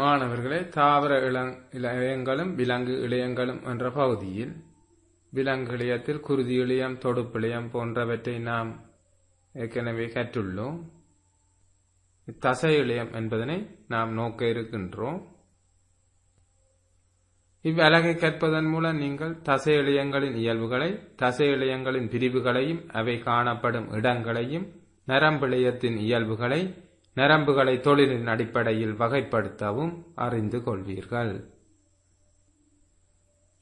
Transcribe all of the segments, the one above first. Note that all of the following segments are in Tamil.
மாணவர்களே தாவர இளங் இளையங்களும் விலங்கு இளையங்களும் என்ற பகுதியில் விலங்கு இளையத்தில் குருதி இளையம் தொடுப்பு இளையம் போன்றவற்றை நாம் ஏற்கனவே கற்றுள்ளோம் தசை இளையம் என்பதனை நாம் நோக்க இருக்கின்றோம் இவ்வலகை கற்பதன் மூலம் நீங்கள் தசை இளையங்களின் இயல்புகளை தசை இளையங்களின் பிரிவுகளையும் அவை காணப்படும் இடங்களையும் நரம்பிளையத்தின் இயல்புகளை நரம்புகளை தொழிலின் அடிப்படையில் வகைப்படுத்தவும் அறிந்து கொள்வீர்கள்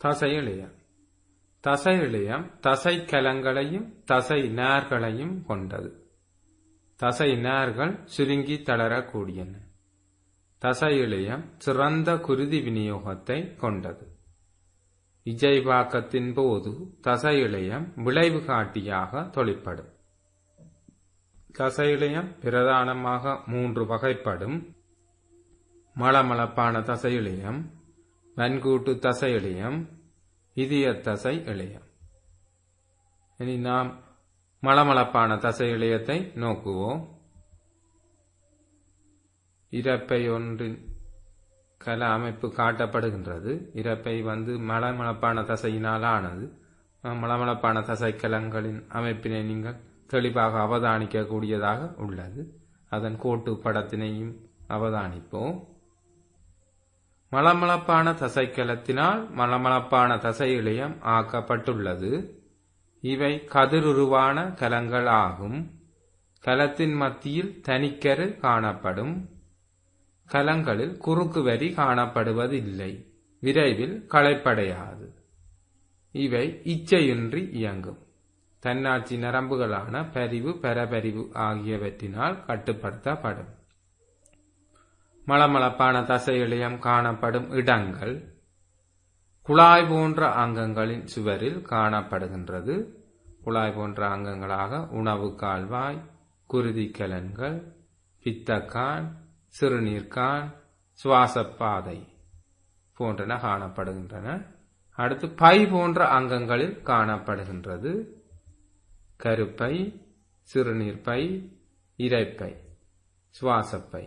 தசை இழையம் தசை தசை கலங்களையும் தசை நார்களையும் கொண்டது தசை நார்கள் சுருங்கி தளரக்கூடியன தசை இளையம் சிறந்த குருதி விநியோகத்தை கொண்டது விஜய்வாக்கத்தின் போது தசை இளையம் விளைவு காட்டியாக தொழிற்படும் தசையிலையும் பிரதானமாக மூன்று வகைப்படும் மலமளப்பான தசை வன்கூட்டு தசை இளையம் இதய தசை இளையம் இனி நாம் மலமளப்பான தசை இளையத்தை நோக்குவோம் இறப்பை ஒன்றின் கல அமைப்பு காட்டப்படுகின்றது இறப்பை வந்து மலமளப்பான தசையினால் ஆனது தசை தசைக்கலங்களின் அமைப்பினை நீங்கள் தெளிவாக அவதானிக்கக்கூடியதாக உள்ளது அதன் கோட்டு படத்தினையும் அவதானிப்போம் மலமளப்பான தசைக்கலத்தினால் மலமளப்பான தசை இளையம் ஆக்கப்பட்டுள்ளது இவை கதிருருவான கலங்கள் ஆகும் கலத்தின் மத்தியில் தனிக்கரு காணப்படும் கலங்களில் குறுக்கு வரி காணப்படுவதில்லை விரைவில் களைப்படையாது இவை இச்சையின்றி இயங்கும் தன்னாட்சி நரம்புகளான பரிவு பரபரிவு ஆகியவற்றினால் கட்டுப்படுத்தப்படும் மளமளப்பான தசை இளையம் காணப்படும் இடங்கள் குழாய் போன்ற அங்கங்களின் சுவரில் காணப்படுகின்றது குழாய் போன்ற அங்கங்களாக உணவு கால்வாய் குருதிக்கலன்கள் பித்தக்கான் சிறுநீர்கான் சுவாசப்பாதை போன்றன காணப்படுகின்றன அடுத்து பை போன்ற அங்கங்களில் காணப்படுகின்றது கருப்பை சிறுநீர்ப்பை இறைப்பை சுவாசப்பை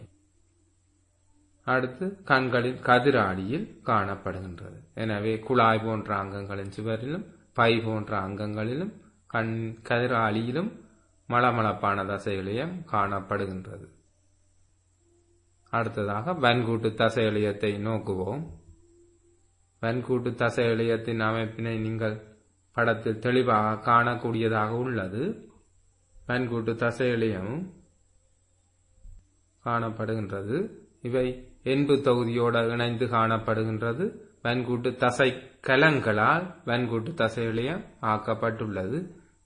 அடுத்து கண்களின் கதிராடியில் காணப்படுகின்றது எனவே குழாய் போன்ற அங்கங்களின் சுவரிலும் பை போன்ற அங்கங்களிலும் கண் கதிராளியிலும் மளமளப்பான தசையிலையும் காணப்படுகின்றது அடுத்ததாக வன்கூட்டு தசையிலியத்தை நோக்குவோம் வன்கூட்டு தசையிலியத்தின் அமைப்பினை நீங்கள் படத்தில் தெளிவாக காணக்கூடியதாக உள்ளது பன்கூட்டு தசையிலையும் காணப்படுகின்றது இவை என்பு தொகுதியோடு இணைந்து காணப்படுகின்றது வன்கூட்டு தசை கலங்களால் வன்கூட்டு தசையிலையும் ஆக்கப்பட்டுள்ளது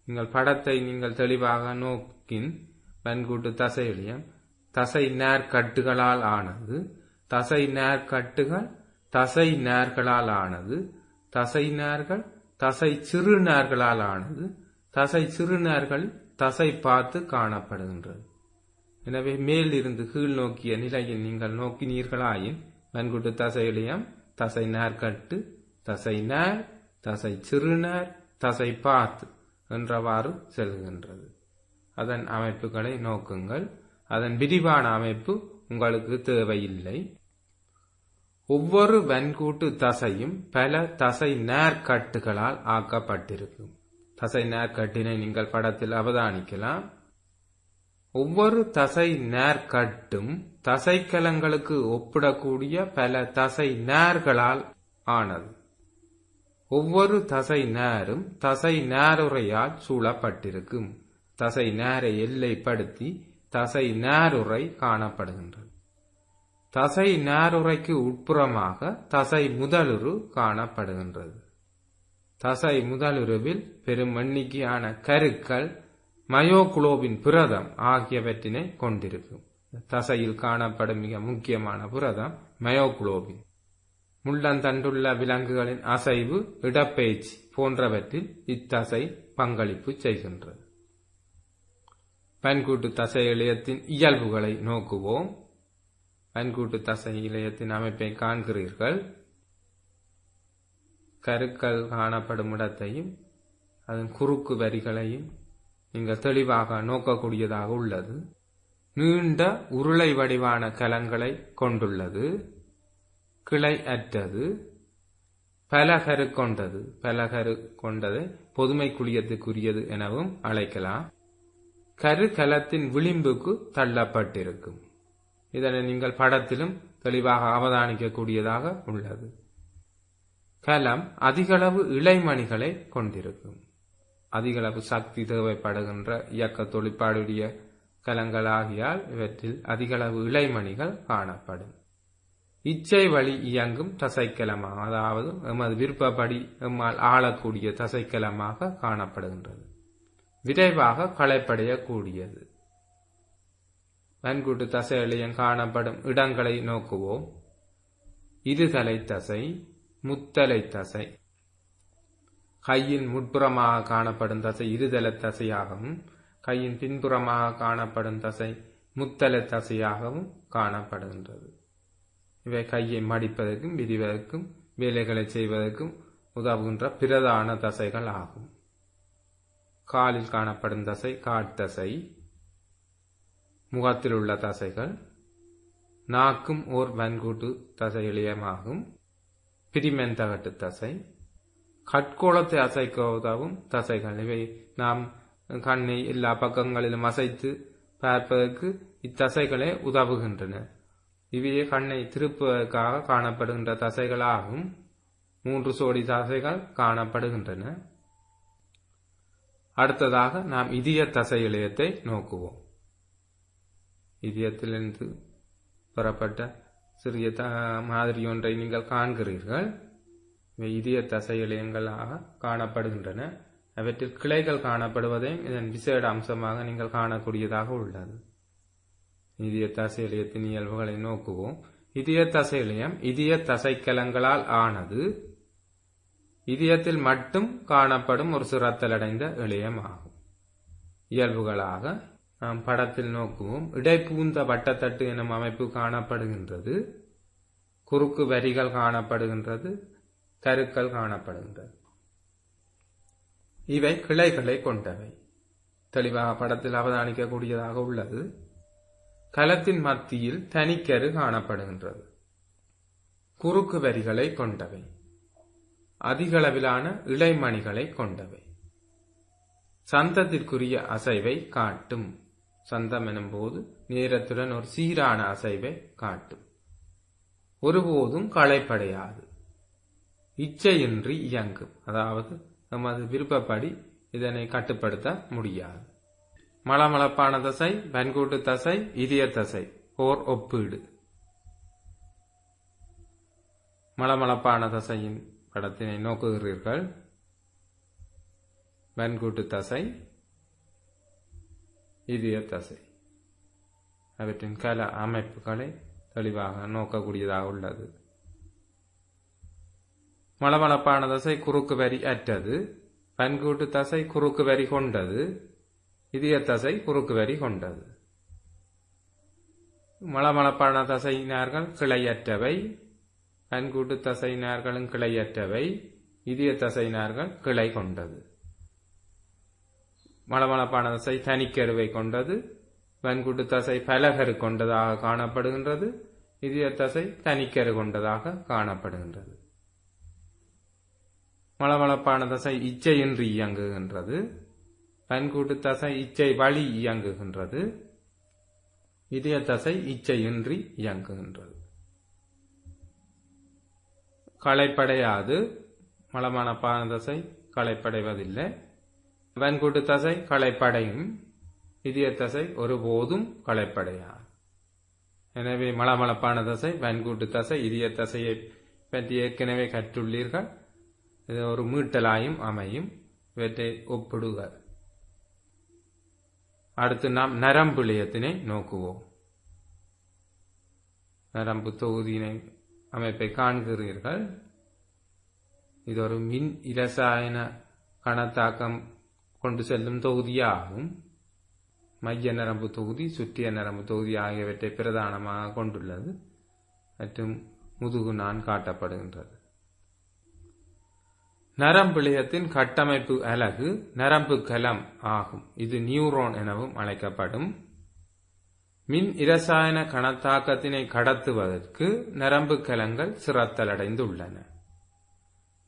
நீங்கள் படத்தை நீங்கள் தெளிவாக நோக்கின் வன்கூட்டு தசையிலையும் தசை நேர்கட்டுகளால் ஆனது தசை நேர்கட்டுகள் தசை நேர்களால் ஆனது தசை நேர்கள் தசை சிறுநேர்களால் ஆனது தசை சிறுநேர்கள் தசை பார்த்து காணப்படுகின்றது எனவே மேல் இருந்து கீழ் நோக்கிய நிலையில் நீங்கள் நோக்கினீர்களாயின் நன்குட்டு இளையம் தசை கட்டு தசை நேர் தசை சிறுநேர் தசை பார்த்து என்றவாறு செல்கின்றது அதன் அமைப்புகளை நோக்குங்கள் அதன் விரிவான அமைப்பு உங்களுக்கு தேவையில்லை ஒவ்வொரு வன்கூட்டு தசையும் பல தசை நேர்கட்டுகளால் ஆக்கப்பட்டிருக்கும் தசை நேர்கட்டினை நீங்கள் படத்தில் அவதானிக்கலாம் ஒவ்வொரு தசை நேர்கட்டும் தசைக்கலங்களுக்கு ஒப்பிடக்கூடிய பல தசை நேர்களால் ஆனது ஒவ்வொரு தசை நேரும் தசை நேருரையால் சூழப்பட்டிருக்கும் தசை நேரை எல்லைப்படுத்தி தசை நேருரை காணப்படுகின்றது தசை நாருறைக்கு உட்புறமாக தசை முதலுரு காணப்படுகின்றது தசை முதலுருவில் பெரும் எண்ணிக்கையான கருக்கள் மயோகுளோபின் புரதம் ஆகியவற்றினை கொண்டிருக்கும் தசையில் காணப்படும் மிக முக்கியமான புரதம் மயோகுளோபின் முள்ளந்தண்டுள்ள விலங்குகளின் அசைவு இடப்பெயர்ச்சி போன்றவற்றில் இத்தசை பங்களிப்பு செய்கின்றது பன்கூட்டு தசை இளையத்தின் இயல்புகளை நோக்குவோம் வன்கூட்டு தசை இளையத்தின் அமைப்பை காண்கிறீர்கள் கருக்கள் காணப்படும் இடத்தையும் அதன் குறுக்கு வரிகளையும் நீங்கள் தெளிவாக நோக்கக்கூடியதாக உள்ளது நீண்ட உருளை வடிவான கலங்களை கொண்டுள்ளது கிளை அற்றது பலகரு கொண்டது பலகரு கொண்டதை பொதுமை குழியத்துக்குரியது எனவும் அழைக்கலாம் கரு கலத்தின் விளிம்புக்கு தள்ளப்பட்டிருக்கும் இதனை நீங்கள் படத்திலும் தெளிவாக அவதானிக்கக்கூடியதாக உள்ளது கலம் அதிகளவு இளைமணிகளை கொண்டிருக்கும் அதிகளவு சக்தி தேவைப்படுகின்ற இயக்க தொழிற்பாடுடைய கலங்களாகியால் இவற்றில் அதிகளவு இளைமணிகள் காணப்படும் இச்சை வழி இயங்கும் தசைக்கலமாக அதாவது எமது விருப்பப்படி எம்மால் ஆளக்கூடிய தசைக்கலமாக காணப்படுகின்றது விரைவாக களைப்படையக்கூடியது நன்குட்டு தசைகளிலும் காணப்படும் இடங்களை நோக்குவோம் இருதலை தசை முத்தலை தசை கையின் முட்புறமாக காணப்படும் தசை இருதல தசையாகவும் கையின் பின்புறமாக காணப்படும் தசை முத்தல தசையாகவும் காணப்படுகின்றது இவை கையை மடிப்பதற்கும் விரிவதற்கும் வேலைகளை செய்வதற்கும் உதவுகின்ற பிரதான தசைகள் ஆகும் காலில் காணப்படும் தசை தசை முகத்திலுள்ள தசைகள் நாக்கும் ஓர் வன்கூட்டு தசை இளையமாகும் தகட்டு தசை கட்கோளத்தை அசைக்க உதவும் தசைகள் இவை நாம் கண்ணை எல்லா பக்கங்களிலும் அசைத்து பார்ப்பதற்கு இத்தசைகளே உதவுகின்றன இவையே கண்ணை திருப்புவதற்காக காணப்படுகின்ற தசைகளாகும் மூன்று சோடி தசைகள் காணப்படுகின்றன அடுத்ததாக நாம் இதய தசை இளையத்தை நோக்குவோம் இதயத்திலிருந்து புறப்பட்ட சிறிய த மாதிரி ஒன்றை நீங்கள் காண்கிறீர்கள் இவை இதய தசையிலயங்களாக காணப்படுகின்றன அவற்றில் கிளைகள் காணப்படுவதையும் இதன் விசேட அம்சமாக நீங்கள் காணக்கூடியதாக உள்ளது இதய தசையிலயத்தின் இயல்புகளை நோக்குவோம் இதய தசையிலயம் இதய தசைக்கலங்களால் ஆனது இதயத்தில் மட்டும் காணப்படும் ஒரு சிரத்தலடைந்த இளையம் ஆகும் இயல்புகளாக படத்தில் நோக்குவோம் இடைப்பூந்த வட்டத்தட்டு எனும் அமைப்பு காணப்படுகின்றது குறுக்கு வரிகள் காணப்படுகின்றது கருக்கள் காணப்படுகின்றது இவை கிளைகளை கொண்டவை தெளிவாக படத்தில் அவதானிக்கக்கூடியதாக உள்ளது களத்தின் மத்தியில் தனிக்கரு காணப்படுகின்றது குறுக்கு வரிகளை கொண்டவை அதிகளவிலான இளைமணிகளை கொண்டவை சந்தத்திற்குரிய அசைவை காட்டும் சந்தம் எனும் போது நேரத்துடன் ஒரு சீரான அசைவை காட்டும் ஒருபோதும் களைப்படையாது இச்சையின்றி இயங்கும் அதாவது நமது விருப்பப்படி இதனை கட்டுப்படுத்த முடியாது மலமளப்பான தசை பன்கூட்டு தசை இதய தசை ஓர் ஒப்பீடு மலமளப்பான தசையின் படத்தினை நோக்குகிறீர்கள் பன்கூட்டு தசை இது தசை அவற்றின் கல அமைப்புகளை தெளிவாக நோக்கக்கூடியதாக உள்ளது மளமளப்பான தசை குறுக்கு வரி அற்றது பன்கூட்டு தசை குறுக்கு வரி கொண்டது இதய தசை குறுக்கு வரி கொண்டது மளமளப்பான தசையினார்கள் கிளையற்றவை பன்கூட்டு தசையினார்களும் கிளையற்றவை இதய தசையினார்கள் கிளை கொண்டது மளமளப்பான தசை தனிக்கருவை கொண்டது வன்குட்டு தசை பலகரு கொண்டதாக காணப்படுகின்றது இதய தசை தனிக்கரு கொண்டதாக காணப்படுகின்றது மலமலப்பான தசை இச்சையின்றி இயங்குகின்றது வன்கூட்டு தசை இச்சை வழி இயங்குகின்றது இதய தசை இச்சையின்றி இயங்குகின்றது களைப்படையாது மலமணப்பான தசை களைப்படைவதில்லை வெண்கூட்டு தசை களைப்படையும் இதய தசை ஒருபோதும் களைப்படையாது எனவே மலமளப்பான தசை வெண்கூட்டு தசை இதய தசையை பற்றி ஏற்கனவே கற்றுள்ளீர்கள் இது ஒரு மீட்டலாயும் அமையும் இவற்றை ஒப்பிடுக அடுத்து நாம் நரம்புளியத்தினை நோக்குவோம் நரம்பு தொகுதியினை அமைப்பை காண்கிறீர்கள் இது ஒரு மின் இரசாயன கணத்தாக்கம் கொண்டு செல்லும் தொகுதியாகும் மைய நரம்பு தொகுதி சுற்றிய நரம்பு தொகுதி ஆகியவற்றை பிரதானமாக கொண்டுள்ளது மற்றும் முதுகு நான் காட்டப்படுகின்றது நரம்பிழையத்தின் கட்டமைப்பு அலகு நரம்பு கலம் ஆகும் இது நியூரோன் எனவும் அழைக்கப்படும் மின் இரசாயன கணத்தாக்கத்தினை கடத்துவதற்கு நரம்பு கலங்கள் சிறத்தலடைந்துள்ளன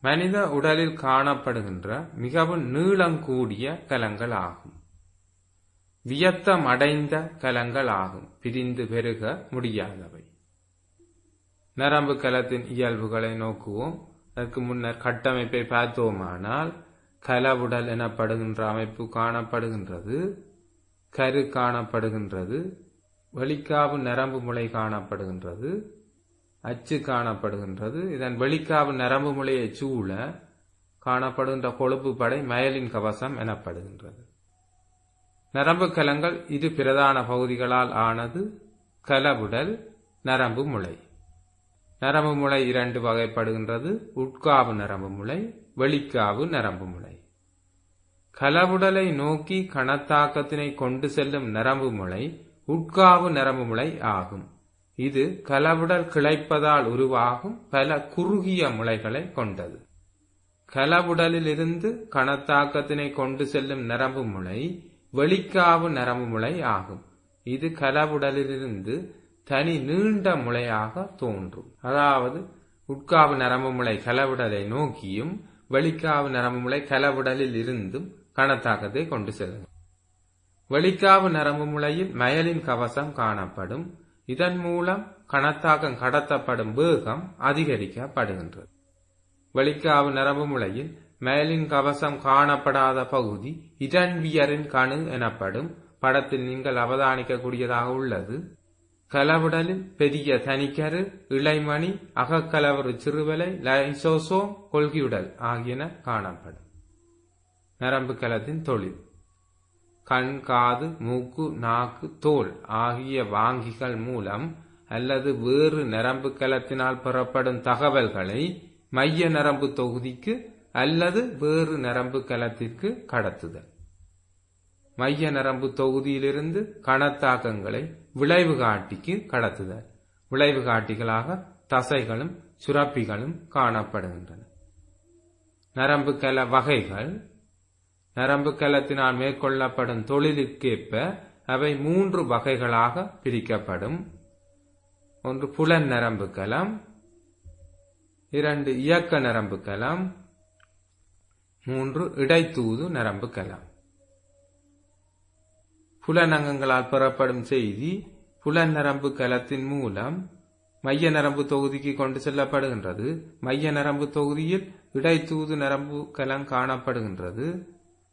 மனித உடலில் காணப்படுகின்ற மிகவும் நீளங்கூடிய கலங்கள் ஆகும் வியத்தம் அடைந்த கலங்கள் ஆகும் பிரிந்து பெருக முடியாதவை நரம்பு கலத்தின் இயல்புகளை நோக்குவோம் அதற்கு முன்னர் கட்டமைப்பை பார்த்தோமானால் கலவுடல் எனப்படுகின்ற அமைப்பு காணப்படுகின்றது கரு காணப்படுகின்றது வலிக்காவு நரம்பு முளை காணப்படுகின்றது அச்சு காணப்படுகின்றது இதன் வெளிக்காவு நரம்பு முலையை சூழ காணப்படுகின்ற கொழுப்பு படை மயலின் கவசம் எனப்படுகின்றது நரம்பு கலங்கள் இரு பிரதான பகுதிகளால் ஆனது கலவுடல் நரம்பு முளை நரம்பு முளை இரண்டு வகைப்படுகின்றது உட்காவு நரம்பு முளை வெளிக்காவு நரம்பு முளை கலவுடலை நோக்கி கணத்தாக்கத்தினை கொண்டு செல்லும் நரம்பு முளை உட்காவு நரம்பு முளை ஆகும் இது கலவுடல் கிளைப்பதால் உருவாகும் பல குறுகிய முளைகளை கொண்டது கலவுடலிலிருந்து கணத்தாக்கத்தினை கொண்டு செல்லும் நரம்பு முளை வெளிக்காவு நரம்பு முளை ஆகும் இது கலவுடலிலிருந்து தனி நீண்ட முளையாக தோன்றும் அதாவது உட்காவு நரம்பு முளை கலவுடலை நோக்கியும் வெளிக்காவு நரம்பு முளை கலவுடலில் இருந்தும் கணத்தாக்கத்தை கொண்டு செல்லும் வெளிக்காவு நரம்பு முளையில் மயலின் கவசம் காணப்படும் இதன் மூலம் கணத்தாக்கம் கடத்தப்படும் வேகம் அதிகரிக்கப்படுகின்றது வெளிக்காவு நரம்பு முலையில் மேலின் கவசம் காணப்படாத பகுதி இடன்வியரின் கணு எனப்படும் படத்தில் நீங்கள் அவதானிக்கக்கூடியதாக உள்ளது கலவுடலில் பெரிய தனிக்கரு இளைமணி அகக்கலவரு சிறுவலை லைசோசோம் கொள்கியுடல் ஆகியன காணப்படும் நரம்பு கலத்தின் தொழில் கண் காது மூக்கு நாக்கு தோல் ஆகிய வாங்கிகள் மூலம் அல்லது வேறு நரம்பு கலத்தினால் பெறப்படும் தகவல்களை மைய நரம்பு தொகுதிக்கு அல்லது வேறு நரம்பு கலத்திற்கு கடத்துதல் மைய நரம்பு தொகுதியிலிருந்து கணத்தாக்கங்களை விளைவு காட்டிக்கு கடத்துதல் விளைவு காட்டிகளாக தசைகளும் சுரப்பிகளும் காணப்படுகின்றன நரம்பு கல வகைகள் நரம்பு கலத்தினால் மேற்கொள்ளப்படும் தொழிலுக்கேற்ப அவை மூன்று வகைகளாக பிரிக்கப்படும் ஒன்று புலன் நரம்பு கலம் இரண்டு இயக்க நரம்பு கலம் மூன்று இடைத்தூது நரம்பு கலம் புலனங்கங்களால் பெறப்படும் செய்தி புலன் நரம்பு கலத்தின் மூலம் மைய நரம்பு தொகுதிக்கு கொண்டு செல்லப்படுகின்றது மைய நரம்பு தொகுதியில் இடைத்தூது நரம்பு கலம் காணப்படுகின்றது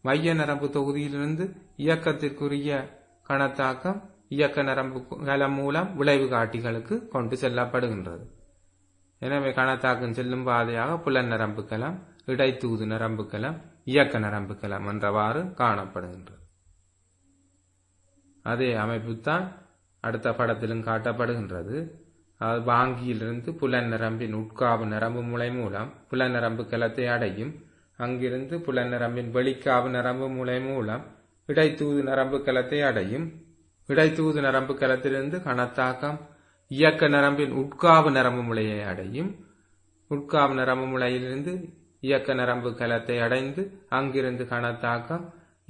மைய நரம்பு தொகுதியிலிருந்து இயக்கத்திற்குரிய கணத்தாக்கம் இயக்க நரம்பு கலம் மூலம் விளைவு காட்டிகளுக்கு கொண்டு செல்லப்படுகின்றது எனவே கணத்தாக்கம் செல்லும் பாதையாக புலன் நரம்புக்கலாம் இடைத்தூது நரம்புக்கலாம் இயக்க நரம்புக்கலாம் என்றவாறு காணப்படுகின்றது அதே அமைப்பு தான் அடுத்த படத்திலும் காட்டப்படுகின்றது அதாவது வாங்கியிலிருந்து புலன் நரம்பின் உட்காவு நரம்பு முளை மூலம் புலன் நரம்பு கலத்தை அடையும் அங்கிருந்து புல நரம்பின் வெளிக்காவு நரம்பு மூளை மூலம் இடைத்தூது நரம்பு கலத்தை அடையும் இடைத்தூது நரம்பு கலத்திலிருந்து கணத்தாக்கம் இயக்க நரம்பின் உட்காவு நரம்பு முளையை அடையும் உட்காவு நரம்பு முளையிலிருந்து இயக்க நரம்பு கலத்தை அடைந்து அங்கிருந்து கணத்தாக்கம்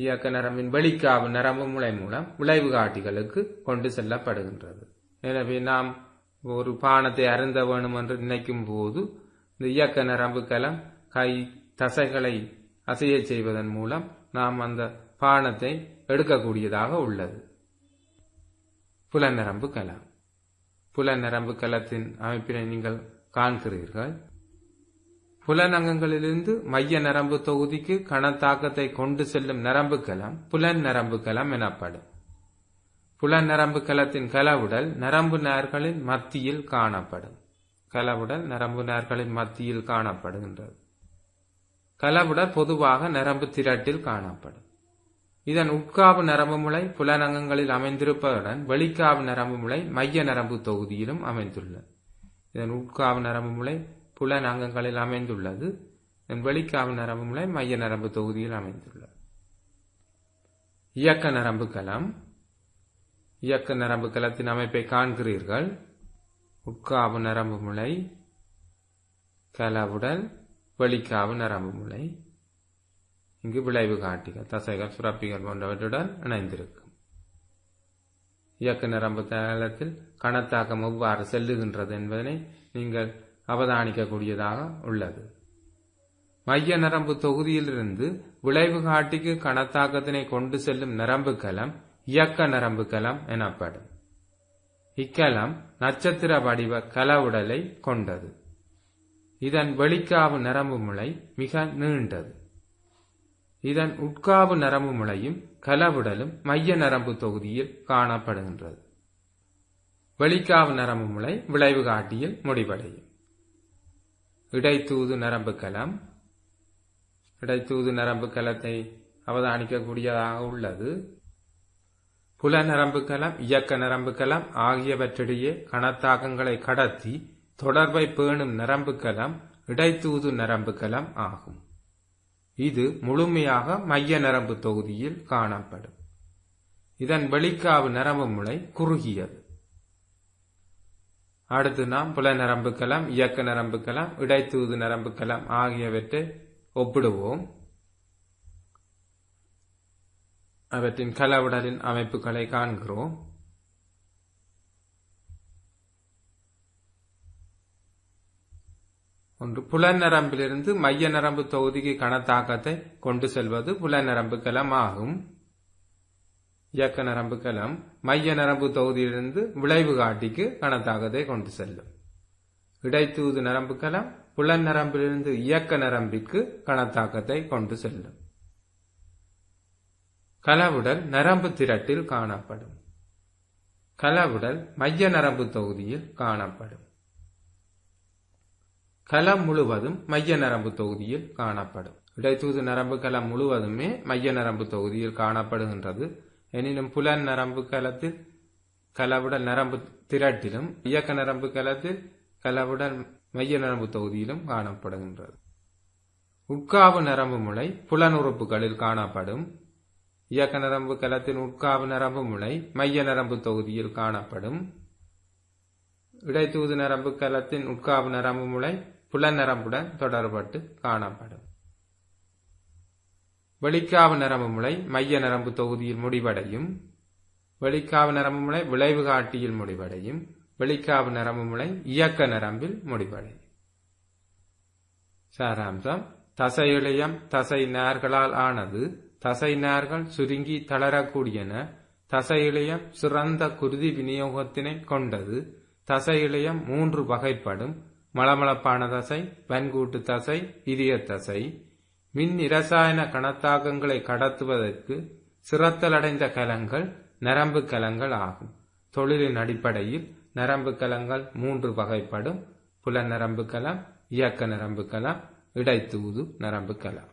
இயக்க நரம்பின் வெளிக்காவு நரம்பு முளை மூலம் விளைவு காட்டிகளுக்கு கொண்டு செல்லப்படுகின்றது எனவே நாம் ஒரு பானத்தை அருந்த வேணும் என்று நினைக்கும் போது இந்த இயக்க நரம்பு கலம் கை தசைகளை அசைய செய்வதன் மூலம் நாம் அந்த பானத்தை எடுக்கக்கூடியதாக உள்ளது புலநரம்பு கலம் புலநரம்பு கலத்தின் அமைப்பினை நீங்கள் காண்கிறீர்கள் புலநங்கங்களிலிருந்து மைய நரம்பு தொகுதிக்கு கணத்தாக்கத்தை கொண்டு செல்லும் நரம்பு கலம் புலன் நரம்பு கலம் எனப்படும் புலன் நரம்பு கலத்தின் கலவுடல் நரம்பு நார்களின் மத்தியில் காணப்படும் கலவுடல் நரம்பு நார்களின் மத்தியில் காணப்படுகின்றது கலவுடர் பொதுவாக நரம்பு திரட்டில் காணப்படும் இதன் உட்காவு நரம்பு முளை புலனங்கங்களில் அமைந்திருப்பதுடன் வெளிக்காவு நரம்பு முளை மைய நரம்பு தொகுதியிலும் அமைந்துள்ளது இதன் உட்காவு நரம்பு முளை புலனங்கங்களில் அமைந்துள்ளது இதன் வெளிக்காவு நரம்பு முளை மைய நரம்பு தொகுதியில் அமைந்துள்ளது இயக்க நரம்பு கலம் இயக்க நரம்பு கலத்தின் அமைப்பை காண்கிறீர்கள் உட்காவு நரம்பு முளை கலவுடன் வெளிக்காவு நரம்பு முலை இங்கு விளைவு காட்டிகள் தசைகள் சுரப்பிகள் போன்றவற்றுடன் இணைந்திருக்கும் இயக்க நரம்பு தளத்தில் கணத்தாக்கம் எவ்வாறு செல்லுகின்றது என்பதனை நீங்கள் அவதானிக்கக்கூடியதாக உள்ளது மைய நரம்பு தொகுதியிலிருந்து விளைவு காட்டிக்கு கணத்தாக்கத்தினை கொண்டு செல்லும் நரம்பு கலம் இயக்க நரம்பு கலம் எனப்படும் இக்கலம் நட்சத்திர வடிவ உடலை கொண்டது இதன் வெளிக்காவு நரம்பு முளை மிக நீண்டது இதன் உட்காவு நரம்பு முளையும் கலவுடலும் மைய நரம்பு தொகுதியில் காணப்படுகின்றது வெளிக்காவு நரம்பு முளை விளைவு காட்டியில் முடிவடையும் இடைத்தூது நரம்பு கலம் இடைத்தூது நரம்பு கலத்தை அவதானிக்கக்கூடியதாக உள்ளது புல நரம்பு கலம் இயக்க நரம்பு கலம் ஆகியவற்றிடையே கணத்தாக்கங்களை கடத்தி தொடர்பை பேணும் நரம்புக்கலம் இடைத்தூது நரம்புக்கலம் ஆகும் இது முழுமையாக மைய நரம்பு தொகுதியில் காணப்படும் இதன் வெளிக்காவு நரம்பு முளை குறுகியது அடுத்து நாம் புல நரம்புக்கலம் இயக்க நரம்புக்கலம் இடைத்தூது நரம்புக்கலம் ஆகியவற்றை ஒப்பிடுவோம் அவற்றின் கலவுடலின் அமைப்புகளை காண்கிறோம் ஒன்று நரம்பிலிருந்து மைய நரம்பு தொகுதிக்கு கணத்தாக்கத்தை கொண்டு செல்வது நரம்பு கலம் ஆகும் இயக்க நரம்பு கலம் மைய நரம்பு தொகுதியிலிருந்து விளைவு காட்டிக்கு கணத்தாக்கத்தை கொண்டு செல்லும் இடைத்தூது நரம்பு கலம் புல நரம்பிலிருந்து இயக்க நரம்பிக்கு கணத்தாக்கத்தை கொண்டு செல்லும் கலவுடல் நரம்பு திரட்டில் காணப்படும் கலவுடல் மைய நரம்பு தொகுதியில் காணப்படும் கலம் முழுவதும் மைய நரம்பு தொகுதியில் காணப்படும் இடைத்தூது நரம்பு கலம் முழுவதுமே மைய நரம்பு தொகுதியில் காணப்படுகின்றது எனினும் புலன் நரம்பு கலத்தில் கலவுடல் நரம்பு திரட்டிலும் இயக்க நரம்பு கலத்தில் கலவுடல் மைய நரம்பு தொகுதியிலும் காணப்படுகின்றது உட்காவு நரம்பு முளை உறுப்புகளில் காணப்படும் இயக்க நரம்பு கலத்தின் உட்காவு நரம்பு முளை மைய நரம்பு தொகுதியில் காணப்படும் இடைத்தூது நரம்பு கலத்தின் உட்காவு நரம்பு முளை புலநரம்புடன் தொடர்பட்டு காணப்படும் வெளிக்காவு நரம்பு முளை மைய நரம்பு தொகுதியில் முடிவடையும் வெளிக்காவு நரம்பு முளை விளைவு காட்டியில் முடிவடையும் வெளிக்காவு நரம்பு முளை இயக்க நரம்பில் முடிவடையும் சாராம்சம் தசை இளையம் தசை நார்களால் ஆனது தசை நார்கள் சுருங்கி தளரக்கூடியன தசை இளையம் சிறந்த குருதி விநியோகத்தினை கொண்டது தசை இளையம் மூன்று வகைப்படும் மலமளப்பான தசை வன்கூட்டு தசை இதய தசை மின் இரசாயன கணத்தாக்கங்களை கடத்துவதற்கு சிறத்தலடைந்த கலங்கள் நரம்பு கலங்கள் ஆகும் தொழிலின் அடிப்படையில் நரம்பு கலங்கள் மூன்று வகைப்படும் புல நரம்பு கலம் இயக்க நரம்பு கலம் இடைத்தூது நரம்பு கலம்